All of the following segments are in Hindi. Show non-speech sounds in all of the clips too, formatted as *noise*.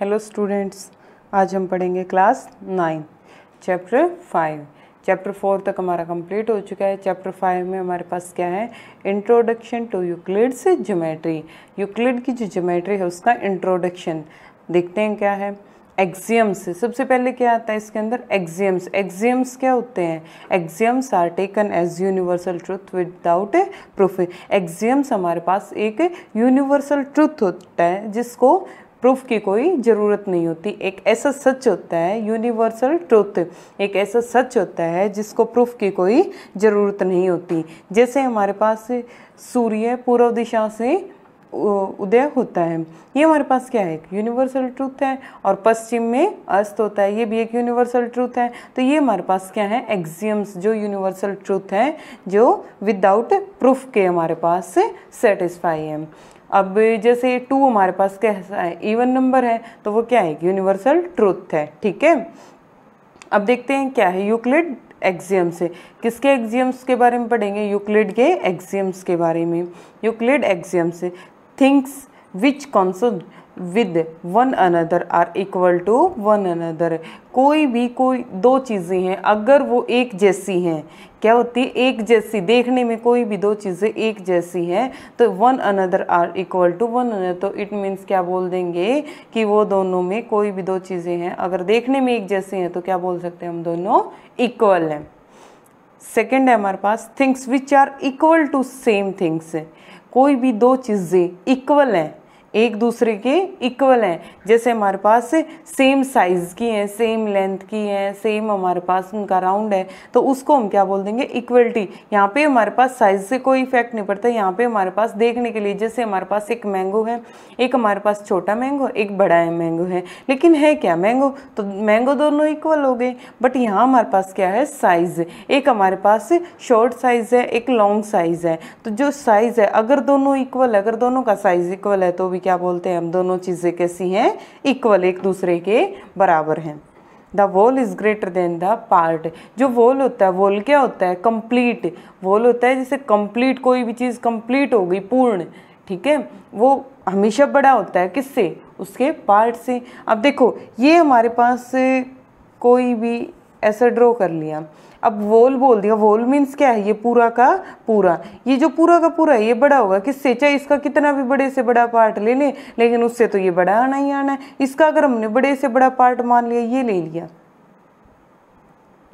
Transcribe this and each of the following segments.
हेलो स्टूडेंट्स आज हम पढ़ेंगे class nine chapter five chapter four तक हमारा कंप्लीट हो चुका है चैप्टर फाइव में हमारे पास क्या है introduction to Euclid's geometry Euclid की जो ज्योमेट्री है उसका इंट्रोडक्शन देखते हैं क्या है एक्जियम्स सबसे पहले क्या आता है इसके अंदर एक्जियम्स एक्जियम्स क्या होते हैं axioms are taken as universal truth without a proof axioms हमारे पास एक यूनिवर्सल ट्रूथ होता है जिसको प्रूफ की कोई ज़रूरत नहीं होती एक ऐसा सच होता है यूनिवर्सल ट्रुथ एक ऐसा सच होता है जिसको प्रूफ की कोई ज़रूरत नहीं होती जैसे हमारे पास सूर्य पूर्व दिशा से उदय होता है ये हमारे पास क्या है एक यूनिवर्सल ट्रूथ है और पश्चिम में अस्त होता है ये भी एक यूनिवर्सल ट्रूथ है तो ये हमारे पास क्या है एग्जियम्स जो यूनिवर्सल ट्रूथ है जो विदाउट प्रूफ के हमारे पास सेटिस्फाई है अब जैसे टू हमारे पास कैसा है इवन नंबर है तो वो क्या है यूनिवर्सल ट्रूथ है ठीक है अब देखते हैं क्या है यूक्लिड एक्जियम से किसके एक्जियम्स के बारे में पढ़ेंगे यूक्लिड के एक्जियम्स के बारे में यूक्लिड एक्जियम से things which concept with one another are equal to one another कोई भी कोई दो चीज़ें हैं अगर वो एक जैसी हैं क्या होती है एक जैसी देखने में कोई भी दो चीज़ें एक जैसी हैं तो one another are equal to one another तो इट मीन्स क्या बोल देंगे कि वो दोनों में कोई भी दो चीज़ें हैं अगर देखने में एक जैसी हैं तो क्या बोल सकते हैं हम दोनों इक्वल हैं सेकेंड है हमारे पास things which are equal to same things कोई भी दो चीज़ें इक्वल हैं एक दूसरे के इक्वल हैं जैसे हमारे पास सेम साइज़ की हैं सेम लेंथ की हैं सेम हमारे पास उनका राउंड है तो उसको हम क्या बोल देंगे इक्वलिटी यहाँ पे हमारे पास साइज़ से कोई इफेक्ट नहीं पड़ता यहाँ पे हमारे पास देखने के लिए जैसे हमारे पास एक मैंगो है एक हमारे पास छोटा मैंगो एक बड़ा है मैंगो है लेकिन है क्या मैंगो तो मैंगो दोनों इक्वल हो गए बट यहाँ हमारे पास क्या है साइज़ एक हमारे पास शॉर्ट साइज़ है एक लॉन्ग साइज़ है तो जो साइज़ है अगर दोनों इक्वल अगर दोनों का साइज़ इक्वल है तो भी क्या बोलते हैं हम दोनों चीज़ें कैसी हैं इक्वल एक दूसरे के बराबर हैं the whole is greater than the part जो वोल होता है वोल क्या होता है कंप्लीट वोल होता है जैसे कंप्लीट कोई भी चीज़ कंप्लीट हो गई पूर्ण ठीक है वो हमेशा बड़ा होता है किससे उसके पार्ट से अब देखो ये हमारे पास कोई भी ऐसा ड्रॉ कर लिया अब वोल बोल दिया वोल मीन्स क्या है ये पूरा का पूरा ये जो पूरा का पूरा है ये बड़ा होगा किससे चाहे इसका कितना भी बड़े से बड़ा पार्ट ले लें लेकिन उससे तो ये बड़ा आना ही आना है इसका अगर हमने बड़े से बड़ा पार्ट मान लिया ये ले लिया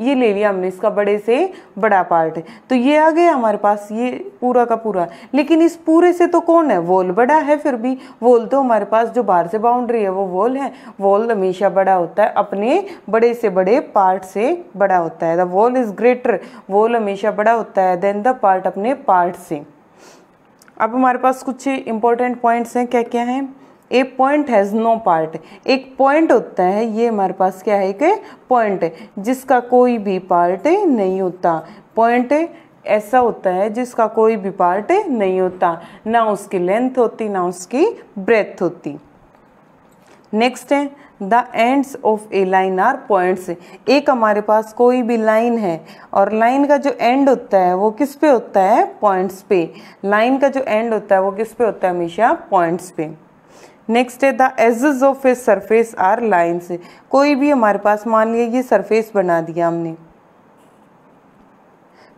ये ले लिया हमने इसका बड़े से बड़ा पार्ट है तो ये आ गया हमारे पास ये पूरा का पूरा लेकिन इस पूरे से तो कौन है वॉल बड़ा है फिर भी वॉल तो हमारे पास जो बाहर से बाउंड्री है वो वॉल है वॉल हमेशा बड़ा होता है अपने बड़े से बड़े पार्ट से बड़ा होता है the whole is greater whole हमेशा बड़ा होता है देन द पार्ट अपने पार्ट से अब हमारे पास कुछ इंपॉर्टेंट पॉइंट्स हैं क्या क्या हैं a point has no part एक पॉइंट होता है ये हमारे पास क्या है एक पॉइंट जिसका कोई भी पार्ट नहीं होता पॉइंट ऐसा होता है जिसका कोई भी पार्ट नहीं होता ना उसकी लेंथ होती ना उसकी ब्रेथ होती नेक्स्ट है the ends of a line are points एक हमारे पास कोई भी लाइन है और लाइन का जो एंड होता है वो किस पे होता है पॉइंट्स पे लाइन का जो एंड होता है वो किस पे होता है हमेशा पॉइंट्स पे नेक्स्ट है the edges of a surface are lines कोई भी हमारे पास मान लिया ये सरफेस बना दिया हमने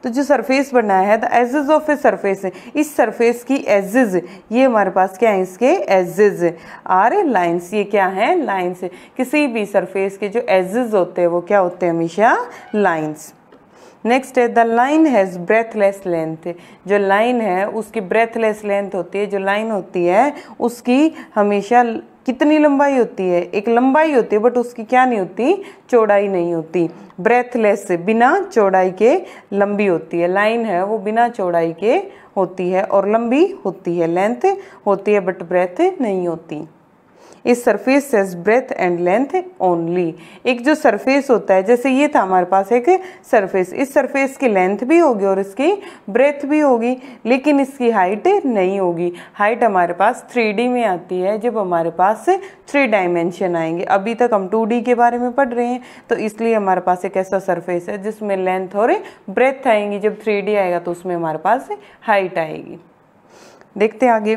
तो जो सरफेस बना है the edges of a surface है इस सरफेस की एजेस ये हमारे पास क्या है इसके एजेस आर ए लाइन्स ये क्या है लाइन्स किसी भी सरफेस के जो एजेस होते हैं वो क्या होते हैं हमेशा लाइन्स नेक्स्ट है the line has breadthless length जो लाइन है उसकी ब्रेथलेस लेंथ होती है जो लाइन होती है उसकी हमेशा कितनी लंबाई होती है एक लंबाई होती है बट उसकी क्या नहीं होती चौड़ाई नहीं होती ब्रेथलेस बिना चौड़ाई के लंबी होती है लाइन है वो बिना चौड़ाई के होती है और लंबी होती है लेंथ होती है बट ब्रेथ नहीं होती इस surface says breadth and length only एक जो सरफेस होता है जैसे ये था हमारे पास एक सरफेस इस सरफेस की लेंथ भी होगी और इसकी ब्रेथ भी होगी लेकिन इसकी हाइट नहीं होगी हाइट हमारे पास थ्री में आती है जब हमारे पास थ्री डायमेंशन आएंगे अभी तक हम टू के बारे में पढ़ रहे हैं तो इसलिए हमारे पास एक ऐसा सरफेस है जिसमें लेंथ और ब्रेथ आएंगी जब थ्री आएगा तो उसमें हमारे पास हाइट आएगी देखते हैं आगे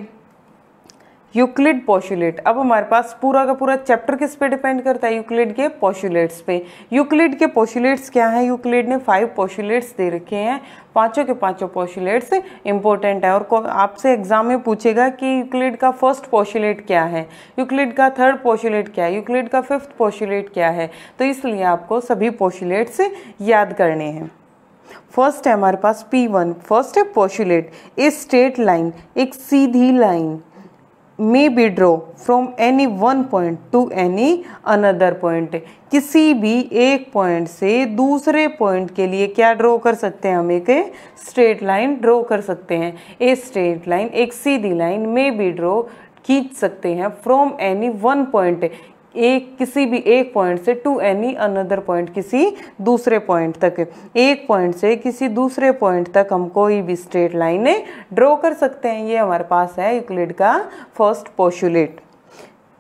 यूक्लिड पॉशुलेट अब हमारे पास पूरा का पूरा चैप्टर किस पे डिपेंड करता है यूक्लिड के पॉशुलेट्स पे यूक्लिड के पॉशुलेट्स क्या हैं यूक्लिड ने फाइव पॉशुलेट्स दे रखे हैं पांचों के पांचों पॉशुलेट्स इंपॉर्टेंट है और आपसे एग्जाम में पूछेगा कि यूक्लिड का फर्स्ट पॉशुलेट क्या है यूक्लिड का थर्ड पॉशुलेट क्या है यूक्लिड का फिफ्थ पॉशुलेट क्या है तो इसलिए आपको सभी पॉशुलेट्स याद करने हैं फर्स्ट है हमारे पास वन फर्स्ट है पॉशुलेट ए स्ट्रेट लाइन एक सीधी line may be draw from any one point to any another point किसी भी एक पॉइंट से दूसरे पॉइंट के लिए क्या ड्रॉ कर सकते हैं हम एक स्ट्रेट लाइन ड्रॉ कर सकते हैं ए स्ट्रेट लाइन एक सीधी लाइन मे बी ड्रॉ खींच सकते हैं फ्रॉम एनी वन पॉइंट एक किसी भी एक पॉइंट से टू एनी अनदर पॉइंट किसी दूसरे पॉइंट तक एक पॉइंट से किसी दूसरे पॉइंट तक हम कोई भी स्ट्रेट लाइनें ड्रॉ कर सकते हैं ये हमारे पास है यूक्लिड का first postulate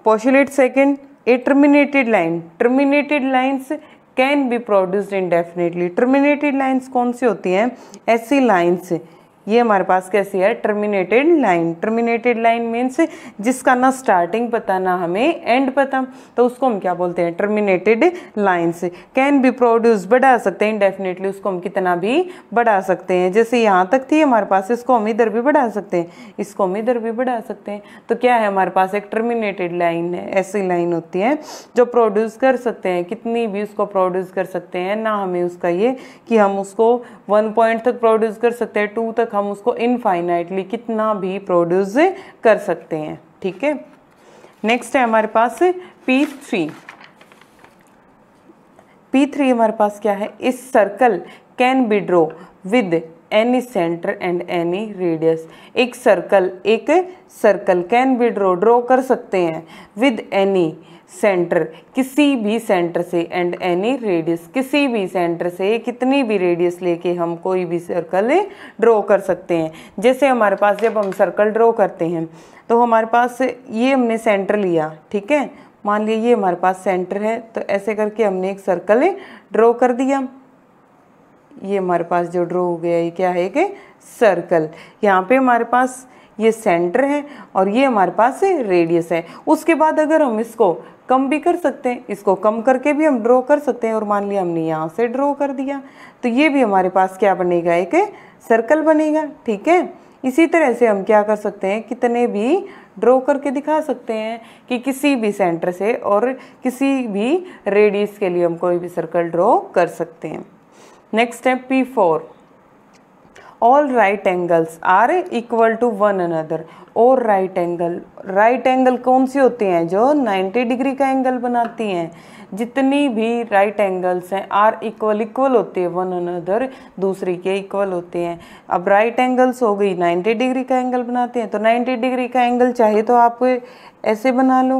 postulate second a terminated line terminated lines can be produced indefinitely terminated lines कौन सी होती हैं ऐसी लाइन्स ये हमारे पास कैसी है terminated line terminated line means जिसका ना स्टार्टिंग पता ना हमें एंड पता तो उसको हम क्या बोलते हैं terminated lines can be produce बढ़ा सकते हैं इनडेफिनेटली उसको हम कितना भी बढ़ा सकते हैं जैसे यहाँ तक थी हमारे पास इसको हम इधर भी बढ़ा सकते हैं इसको हम इधर भी बढ़ा सकते हैं तो क्या है हमारे पास एक टर्मिनेटेड लाइन है ऐसी लाइन होती है जो प्रोड्यूस कर सकते हैं कितनी भी उसको प्रोड्यूस कर सकते हैं ना हमें उसका ये कि हम उसको वन पॉइंट तक प्रोड्यूस कर सकते हैं टू तक हम उसको इनफाइनाइटली कितना भी प्रोड्यूस कर सकते हैं ठीक है नेक्स्ट है हमारे पास पी थ्री पी थ्री हमारे पास क्या है इस circle can be draw with any centre and any radius एक सर्कल एक circle can be draw draw कर सकते हैं विद एनी सेंटर किसी भी सेंटर से एंड एनी रेडियस किसी भी सेंटर से कितनी भी रेडियस लेके हम कोई भी सर्कल ड्रॉ कर सकते हैं जैसे हमारे पास जब हम सर्कल ड्रॉ करते हैं तो हमारे पास ये हमने सेंटर लिया ठीक है मान लिया ये हमारे पास सेंटर है तो ऐसे करके हमने एक सर्कल ड्रॉ कर दिया ये हमारे पास जो ड्रॉ हो गया ये क्या है कि सर्कल यहाँ पे हमारे पास ये सेंटर है और ये हमारे पास रेडियस है उसके बाद अगर हम इसको कम भी कर सकते हैं इसको कम करके भी हम ड्रॉ कर सकते हैं और मान लिया हमने यहाँ से ड्रॉ कर दिया तो ये भी हमारे पास क्या बनेगा एक सर्कल बनेगा ठीक है इसी तरह से हम क्या कर सकते हैं कितने भी ड्रॉ करके दिखा सकते हैं कि किसी भी सेंटर से और किसी भी रेडियस के लिए हम कोई भी सर्कल ड्रॉ कर सकते हैं नेक्स्ट है P four all right angles are equal to one another और राइट एंगल राइट एंगल कौन सी होती हैं जो 90 डिग्री का एंगल बनाती हैं जितनी भी राइट एंगल्स हैं आर इक्वल इक्वल होती है वन अनदर दूसरी के इक्वल होते हैं अब राइट एंगल्स हो गई 90 डिग्री का एंगल बनाते हैं तो 90 डिग्री का एंगल चाहे तो आप ऐसे बना लो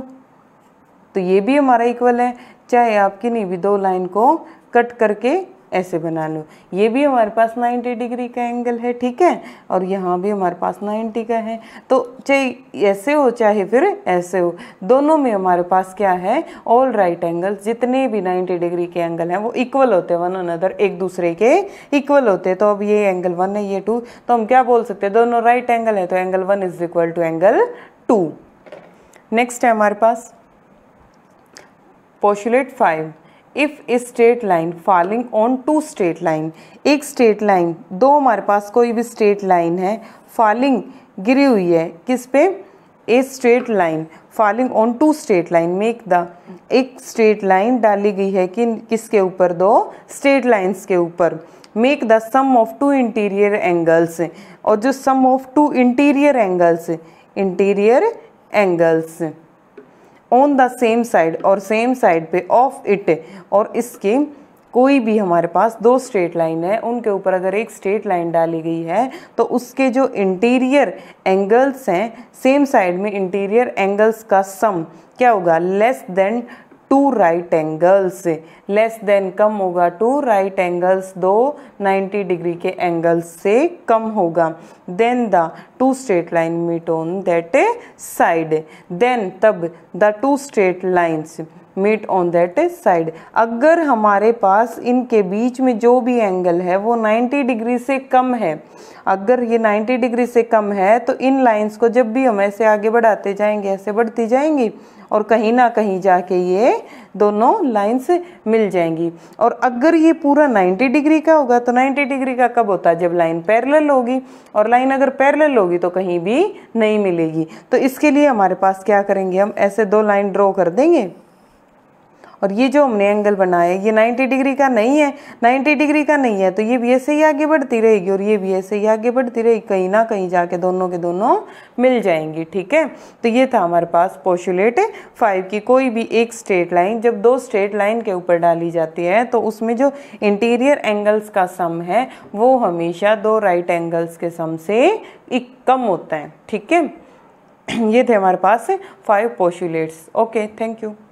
तो ये भी हमारा इक्वल है चाहे आपकी नहीं भी दो लाइन को कट करके ऐसे बना लो ये भी हमारे पास 90 डिग्री का एंगल है ठीक है और यहाँ भी हमारे पास 90 का है तो चाहे ऐसे हो चाहे फिर ऐसे हो दोनों में हमारे पास क्या है ऑल राइट एंगल जितने भी 90 डिग्री के एंगल हैं वो इक्वल होते हैं वन अनदर एक दूसरे के इक्वल होते हैं तो अब ये एंगल वन है ये टू तो हम क्या बोल सकते हैं दोनों राइट एंगल है तो angle one is equal to angle two next है हमारे पास postulate five if straight line falling on two straight line एक स्ट्रेट लाइन दो हमारे पास कोई भी स्ट्रेट लाइन है फॉलिंग गिरी हुई है किस पे a straight line falling on two straight line make the एक स्ट्रेट लाइन डाली गई है कि किसके ऊपर दो स्ट्रेट लाइन्स के ऊपर make the sum of two interior angles और जो sum of two interior angles interior angles on the same side और सेम साइड पे ऑफ इट और इसके कोई भी हमारे पास दो स्ट्रेट लाइन है उनके ऊपर अगर एक स्ट्रेट लाइन डाली गई है तो उसके जो इंटीरियर एंगल्स हैं सेम साइड में इंटीरियर एंगल्स का सम क्या होगा less than two right angles less than कम होगा टू राइट एंगल्स दो 90 डिग्री के एंगल्स से कम होगा then the two straight line meet on that side then तब the two straight lines meet on that side अगर हमारे पास इनके बीच में जो भी एंगल है वो 90 डिग्री से कम है अगर ये 90 डिग्री से कम है तो इन लाइंस को जब भी हम ऐसे आगे बढ़ाते जाएंगे ऐसे बढ़ती जाएंगी और कहीं ना कहीं जाके ये दोनों लाइन्स मिल जाएंगी और अगर ये पूरा 90 डिग्री का होगा तो 90 डिग्री का कब होता है जब लाइन पैरेलल होगी और लाइन अगर पैरेलल होगी तो कहीं भी नहीं मिलेगी तो इसके लिए हमारे पास क्या करेंगे हम ऐसे दो लाइन ड्रॉ कर देंगे और ये जो हमने एंगल बनाया ये 90 डिग्री का नहीं है 90 डिग्री का नहीं है तो ये भी ऐसे ही आगे बढ़ती रहेगी और ये भी ऐसे ही आगे बढ़ती रहेगी कहीं ना कहीं जाके दोनों के दोनों मिल जाएंगी ठीक है तो ये था हमारे पास पोशुलेट फाइव की कोई भी एक स्ट्रेट लाइन जब दो स्ट्रेट लाइन के ऊपर डाली जाती है तो उसमें जो इंटीरियर एंगल्स का सम है वो हमेशा दो राइट एंगल्स के सम से एक कम होता है ठीक है *clears throat* ये थे हमारे पास five postulates okay thank you